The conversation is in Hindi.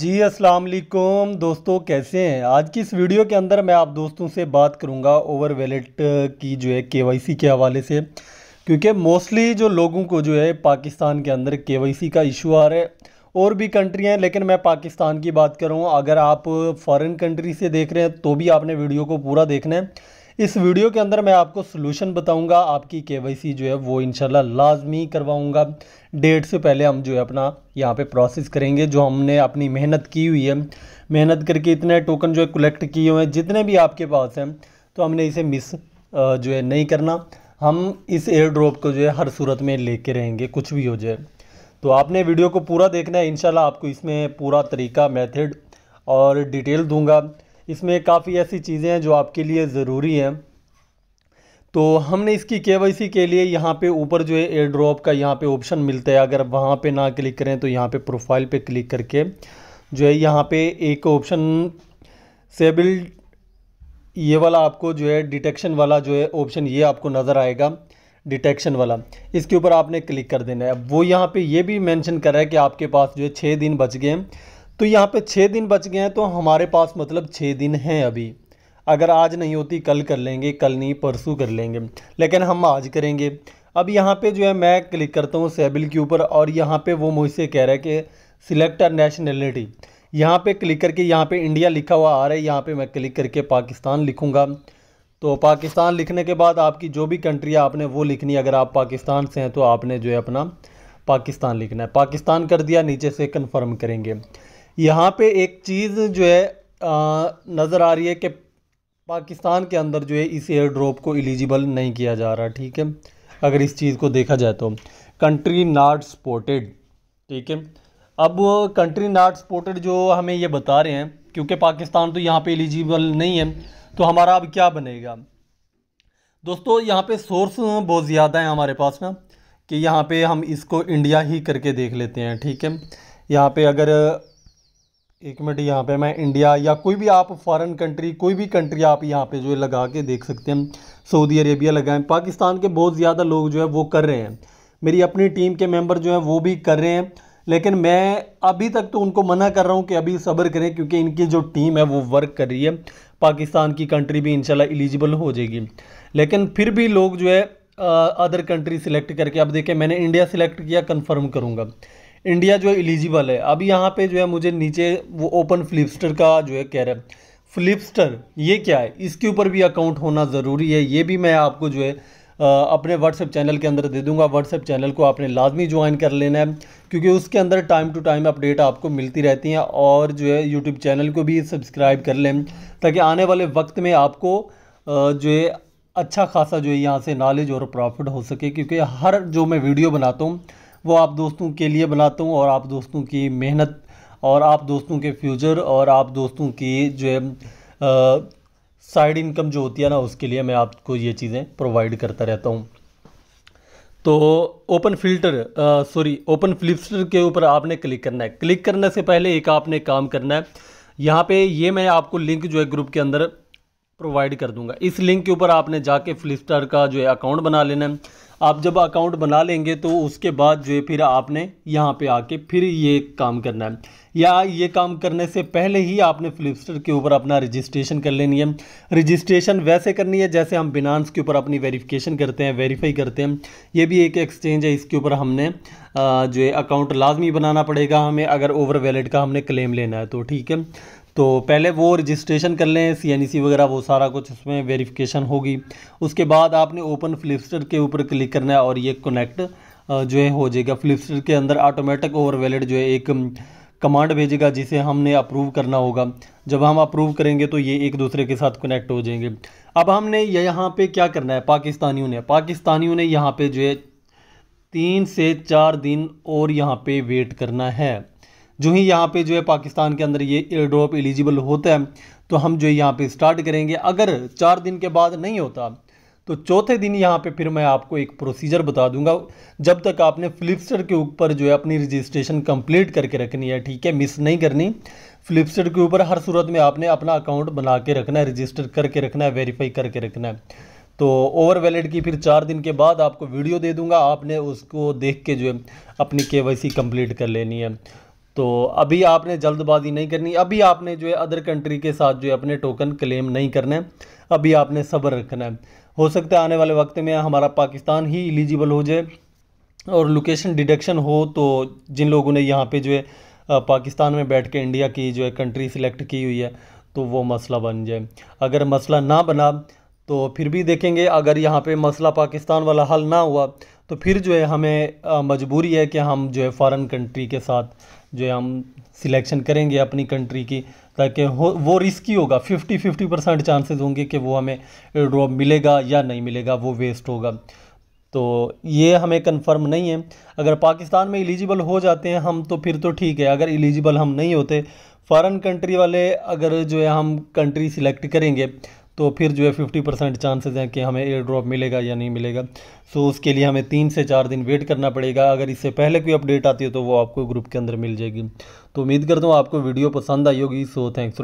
जी अस्सलाम वालेकुम दोस्तों कैसे हैं आज की इस वीडियो के अंदर मैं आप दोस्तों से बात करूंगा ओवर वैलेट की जो है केवाईसी के हवाले से क्योंकि मोस्टली जो लोगों को जो है पाकिस्तान के अंदर केवाईसी का इशू आ रहा है और भी कंट्रियाँ हैं लेकिन मैं पाकिस्तान की बात करूँ अगर आप फॉरेन कंट्री से देख रहे हैं तो भी आपने वीडियो को पूरा देखना है इस वीडियो के अंदर मैं आपको सोल्यूशन बताऊंगा आपकी केवाईसी जो है वो इनशाला लाजमी करवाऊंगा डेट से पहले हम जो है अपना यहाँ पे प्रोसेस करेंगे जो हमने अपनी मेहनत की हुई है मेहनत करके इतने टोकन जो है कलेक्ट किए हुए हैं जितने भी आपके पास हैं तो हमने इसे मिस जो है नहीं करना हम इस एयर ड्रॉप को जो है हर सूरत में कर रहेंगे कुछ भी हो जाए तो आपने वीडियो को पूरा देखना है इनशाला आपको इसमें पूरा तरीका मेथड और डिटेल दूंगा इसमें काफ़ी ऐसी चीज़ें हैं जो आपके लिए ज़रूरी हैं तो हमने इसकी के के लिए यहाँ पे ऊपर जो है एयर ड्रॉप का यहाँ पे ऑप्शन मिलता है अगर वहाँ पे ना क्लिक करें तो यहाँ पे प्रोफाइल पे क्लिक करके जो है यहाँ पे एक ऑप्शन सेबल ये वाला आपको जो है डिटेक्शन वाला जो है ऑप्शन ये आपको नज़र आएगा डिटेक्शन वाला इसके ऊपर आपने क्लिक कर देना है वो यहाँ पर ये भी मैंशन कर रहा है कि आपके पास जो है छः दिन बच गए तो यहाँ पे छः दिन बच गए हैं तो हमारे पास मतलब छः दिन हैं अभी अगर आज नहीं होती कल कर लेंगे कल नहीं परसों कर लेंगे लेकिन हम आज करेंगे अब यहाँ पे जो है मैं क्लिक करता हूँ सेबिल के ऊपर और यहाँ पे वो मुझसे कह रहा है कि सिलेक्ट नेशनलिटी यहाँ पे क्लिक करके यहाँ पे इंडिया लिखा हुआ आ रहा है यहाँ पे मैं क्लिक करके पाकिस्तान लिखूँगा तो पाकिस्तान लिखने के बाद आपकी जो भी कंट्री है आपने वो लिखनी अगर आप पाकिस्तान से हैं तो आपने जो है अपना पाकिस्तान लिखना है पाकिस्तान कर दिया नीचे से कन्फर्म करेंगे यहाँ पे एक चीज़ जो है नज़र आ रही है कि पाकिस्तान के अंदर जो है इस एयर ड्रॉप को एलिजिबल नहीं किया जा रहा ठीक है अगर इस चीज़ को देखा जाए तो कंट्री नॉट सपोर्टेड ठीक है अब कंट्री नॉट सपोर्टेड जो हमें ये बता रहे हैं क्योंकि पाकिस्तान तो यहाँ पे एलिजिबल नहीं है तो हमारा अब क्या बनेगा दोस्तों यहाँ पे सोर्स बहुत ज़्यादा हैं हमारे पास ना कि यहाँ पे हम इसको इंडिया ही करके देख लेते हैं ठीक है यहाँ पे अगर एक मिनट यहाँ पे मैं इंडिया या कोई भी आप फॉरेन कंट्री कोई भी कंट्री आप यहाँ पे जो है लगा के देख सकते हैं सऊदी अरेबिया लगाएं पाकिस्तान के बहुत ज़्यादा लोग जो है वो कर रहे हैं मेरी अपनी टीम के मेंबर जो हैं वो भी कर रहे हैं लेकिन मैं अभी तक तो उनको मना कर रहा हूँ कि अभी सब्र करें क्योंकि इनकी जो टीम है वो वर्क कर रही है पाकिस्तान की कंट्री भी इनशाला एलिजिबल हो जाएगी लेकिन फिर भी लोग जो है अदर कंट्री सिलेक्ट करके अब देखें मैंने इंडिया सिलेक्ट किया कन्फर्म करूँगा इंडिया जो है एलिजिबल है अब यहाँ पे जो है मुझे नीचे वो ओपन फ्लिपस्टर का जो है कह रहा है फ्लिपस्टर ये क्या है इसके ऊपर भी अकाउंट होना ज़रूरी है ये भी मैं आपको जो है अपने व्हाट्सएप चैनल के अंदर दे दूंगा व्हाट्सएप चैनल को आपने लाजमी ज्वाइन कर लेना है क्योंकि उसके अंदर टाइम टू टाइम अपडेट आपको मिलती रहती हैं और जो है यूट्यूब चैनल को भी सब्सक्राइब कर लें ताकि आने वाले वक्त में आपको जो है अच्छा खासा जो है यहाँ से नॉलेज और प्रॉफिट हो सके क्योंकि हर जो मैं वीडियो बनाता हूँ वो आप दोस्तों के लिए बनाता हूँ और आप दोस्तों की मेहनत और आप दोस्तों के फ्यूचर और आप दोस्तों की जो है साइड इनकम जो होती है ना उसके लिए मैं आपको ये चीज़ें प्रोवाइड करता रहता हूँ तो open filter sorry open Flipster के ऊपर आपने क्लिक करना है क्लिक करने से पहले एक आपने काम करना है यहाँ पे ये मैं आपको लिंक जो है ग्रुप के अंदर प्रोवाइड कर दूंगा इस लिंक के ऊपर आपने जाके फ्लिपस्टार का जो है अकाउंट बना लेना है आप जब अकाउंट बना लेंगे तो उसके बाद जो है फिर आपने यहाँ पे आके फिर ये काम करना है या ये काम करने से पहले ही आपने फ्लिपस्टर के ऊपर अपना रजिस्ट्रेशन कर लेनी है रजिस्ट्रेशन वैसे करनी है जैसे हम बिनांस के ऊपर अपनी वेरिफिकेशन करते हैं वेरीफाई करते हैं ये भी एक एक्सचेंज है इसके ऊपर हमने जो है अकाउंट लाजमी बनाना पड़ेगा हमें अगर ओवर वैलेट का हमने क्लेम लेना है तो ठीक है तो पहले वो रजिस्ट्रेशन कर लें सी e वगैरह वो सारा कुछ उसमें वेरिफिकेशन होगी उसके बाद आपने ओपन फ्लिपस्टर के ऊपर क्लिक करना है और ये कनेक्ट जो है हो जाएगा फ्लिपस्टर के अंदर ऑटोमेटिक ओवर वैलिड जो है एक कमांड भेजेगा जिसे हमने अप्रूव करना होगा जब हम अप्रूव करेंगे तो ये एक दूसरे के साथ कनेक्ट हो जाएंगे अब हमने ये यहाँ पे क्या करना है पाकिस्तानियों ने पाकिस्तानियों ने यहाँ पे जो है तीन से चार दिन और यहाँ पे वेट करना है जो ही यहाँ पे जो है पाकिस्तान के अंदर ये एयर ड्रॉप एलिजिबल होता है तो हम जो है यहाँ पे स्टार्ट करेंगे अगर चार दिन के बाद नहीं होता तो चौथे दिन यहाँ पे फिर मैं आपको एक प्रोसीजर बता दूंगा जब तक आपने फ्लिपस्टर के ऊपर जो है अपनी रजिस्ट्रेशन कंप्लीट करके रखनी है ठीक है मिस नहीं करनी फ्लिपस्टर के ऊपर हर सूरत में आपने अपना अकाउंट बना के रखना है रजिस्टर करके रखना है वेरीफाई करके रखना है तो ओवर वैलिड की फिर चार दिन के बाद आपको वीडियो दे दूंगा आपने उसको देख के जो है अपनी के कंप्लीट कर लेनी है तो अभी आपने जल्दबाजी नहीं करनी अभी आपने जो है अदर कंट्री के साथ जो है अपने टोकन क्लेम नहीं करना है अभी आपने सब्र रखना है हो सकता है आने वाले वक्त में हमारा पाकिस्तान ही एलिजिबल हो जाए और लोकेशन डिडक्शन हो तो जिन लोगों ने यहाँ पे जो है पाकिस्तान में बैठ के इंडिया की जो है कंट्री सिलेक्ट की हुई है तो वो मसला बन जाए अगर मसला ना बना तो फिर भी देखेंगे अगर यहाँ पे मसला पाकिस्तान वाला हल ना हुआ तो फिर जो है हमें मजबूरी है कि हम जो है फ़ॉरन कंट्री के साथ जो हम सिलेक्शन करेंगे अपनी कंट्री की ताकि हो वो रिस्की होगा फिफ्टी फिफ्टी परसेंट चांसेज होंगे कि वो हमें ड्रॉप मिलेगा या नहीं मिलेगा वो वेस्ट होगा तो ये हमें कंफर्म नहीं है अगर पाकिस्तान में एलिजिबल हो जाते हैं हम तो फिर तो ठीक है अगर एलिजिबल हम नहीं होते फ़ॉरन कंट्री वाले अगर जो है हम कंट्री सिलेक्ट करेंगे तो फिर जो है फिफ्टी परसेंट चांसेज़ हैं कि हमें एयर ड्रॉप मिलेगा या नहीं मिलेगा सो उसके लिए हमें तीन से चार दिन वेट करना पड़ेगा अगर इससे पहले कोई अपडेट आती है तो वो आपको ग्रुप के अंदर मिल जाएगी तो उम्मीद करता हूँ आपको वीडियो पसंद आई होगी सो थैंक्स